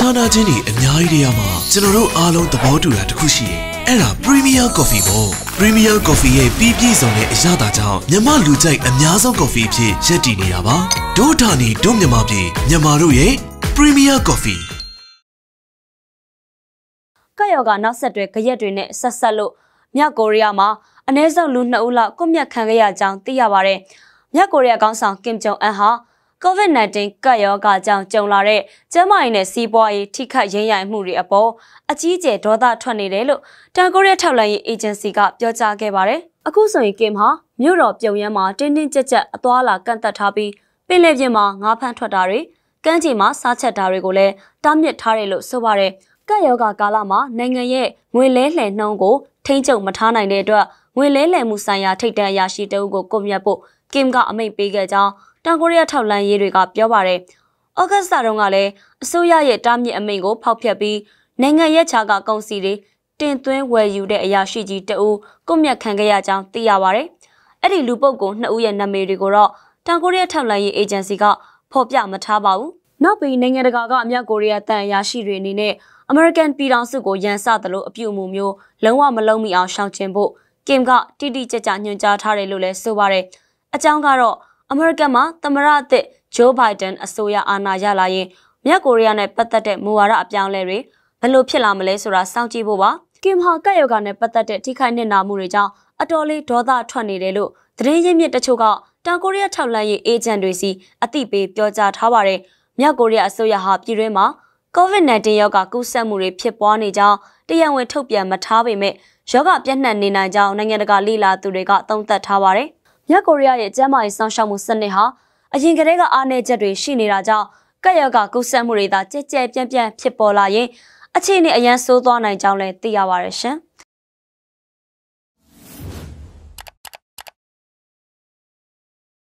ခြားနာခြင်းတွေအများကြီးတရားမှာကျွန်တော်တို့အားလုံးသဘောတူတာတစ်ခုရှိတယ်။အဲ့ဒါ Premier Coffee ပေါ့ Premier Coffee ရဲ့ပြည်ပြည့်စုံတဲ့အရသာကြောင့်မြန်မာလူကြိုက်အများဆုံး coffee အဖြစ်ရည်တည်နေတာပါ။ဒို့ထာနီဒို့မြန်မာပြည်မြန်မာတို့ရဲ့ Premier Coffee ကယောကနောက်ဆက်တွဲကြရက်တွေနဲ့ဆက်ဆက်လို့မြောက်ကိုရီးယားမှာအ ਨੇ စုံလူ2ဦးလောက်ကွပ်မျက်ခံခဲ့ရကြောင်းသိရပါတယ်။မြောက်ကိုရီးယားခေါင်းဆောင်ကင်ဂျုံအန်ဟာ COVID-19 ကပ်ရောဂါကြောင့်ကြုံလာတဲ့ကျန်းမာရေးနဲ့စီးပွားရေးထိခိုက်ရင်းရိုင်မှုတွေအပေါ်အကြီးအကျယ်ဒေါသထွက်နေတယ်လို့တန်ကိုရီးယားထောက်လှမ်းရေးအေဂျင်စီကပြောကြားခဲ့ပါတယ်။အခုဆိုရင်ကင်ဟာမြို့တော်ပြုံရမ်းမှာတင်းတင်းကြပ်ကြပ်အသွာလာကန့်သက်ထားပြီးပင်လယ်ပြင်မှာငါးဖမ်းထွက်တာတွေကမ်းခြေမှာစားချက်တာတွေကိုလည်းတားမြစ်ထားတယ်လို့ဆိုပါတယ်။ကပ်ရောဂါကာလမှာနိုင်ငံရဲ့ငွေလဲလှယ်နှုန်းကိုထိန်းချုပ်မထားနိုင်တဲ့အတွက်ငွေလဲလှယ်မှုဆိုင်ရာထိပ်တန်းအရာရှိတဦးကိုကွန်မြတ်ဖို့ကင်ကအမိန့်ပေးခဲ့ကြောင်းတောင်ကိုရီးယားထောက်လှမ်းရေးတွေကပြောပါတယ်။ဩဂတ်စ်လတုန်းကလည်းအစိုးရရဲ့တားမြစ်အမိန့်ကိုဖောက်ဖျက်ပြီးနိုင်ငံရဲ့ခြားကကုန်စည်တွေတင်သွင်းဝယ်ယူတဲ့အရာရှိကြီးတဦးကွန်မြတ်ခံခဲ့ရကြောင်းသိရပါတယ်။အဲ့ဒီလူပုဂ္ဂိုလ်နှစ်ဦးရဲ့နာမည်တွေကိုတော့တောင်ကိုရီးယားထောက်လှမ်းရေးအေဂျင်စီကဖော်ပြမထားပါဘူး။နောက်ပြီးနိုင်ငံတကာကအမြောက်ကိုရီးယားတန်အရာရှိတွေအနေနဲ့ American ပြည်ထောင်စုကိုရန်စသလိုအပြုအမူမျိုးလုံးဝမလုံးမိအောင်ရှောင်ကျဉ်ဖို့ကင်ကတိတိကျကျညွှန်ကြားထားတယ်လို့လည်းဆိုပါရယ်အကြောင်းကတော့အမေရိကန်မှာသမရအသစ်ဂျိုးဘိုင်ဒန်အစိုးရအာဏာရလာရင်မြောက်ကိုရီးယားနဲ့ပတ်သက်တဲ့မူဝါဒအပြောင်းလဲတွေဘယ်လိုဖြစ်လာမလဲဆိုတာစောင့်ကြည့်ဖို့ပါကင်ဟာကက်ယောဂါနဲ့ပတ်သက်တဲ့ထိခိုက်နစ်နာမှုတွေကြောင့်အတော်လေးဒေါသထွက်နေတယ်လို့သတင်းရင်းမြစ်တချို့ကတောင်ကိုရီးယားထောက်လှမ်းရေးအေဂျင့်တွေစီအသိပေးပြောကြားထားပါတယ်မြောက်ကိုရီးယားအစိုးရဟာပြည်တွင်းမှာ COVID-19 ရောဂါကူးစက်မှုတွေဖြစ်ပွားနေကြောင်းတရားဝင်ထုတ်ပြန်မထားပေမဲ့ရောဂါပြန့်နှံ့နေနိုင်ကြောင်းနိုင်ငံတကာလေ့လာသူတွေကသုံးသပ်ထားပါတယ်။မြောက်ကိုရီးယားရဲ့ကျန်းမာရေးစောင့်ရှောက်မှုစနစ်ဟာအရင်ကတည်းကအားနည်းချက်တွေရှိနေတာကြောင့်ကပ်ရောဂါကူးစက်မှုတွေသာကြဲကြဲပြန့်ပြန့်ဖြစ်ပေါ်လာရင်အခြေအနေအရန်ဆိုးသွားနိုင်ကြောင်းလည်းသိရပါတယ်ရှင်။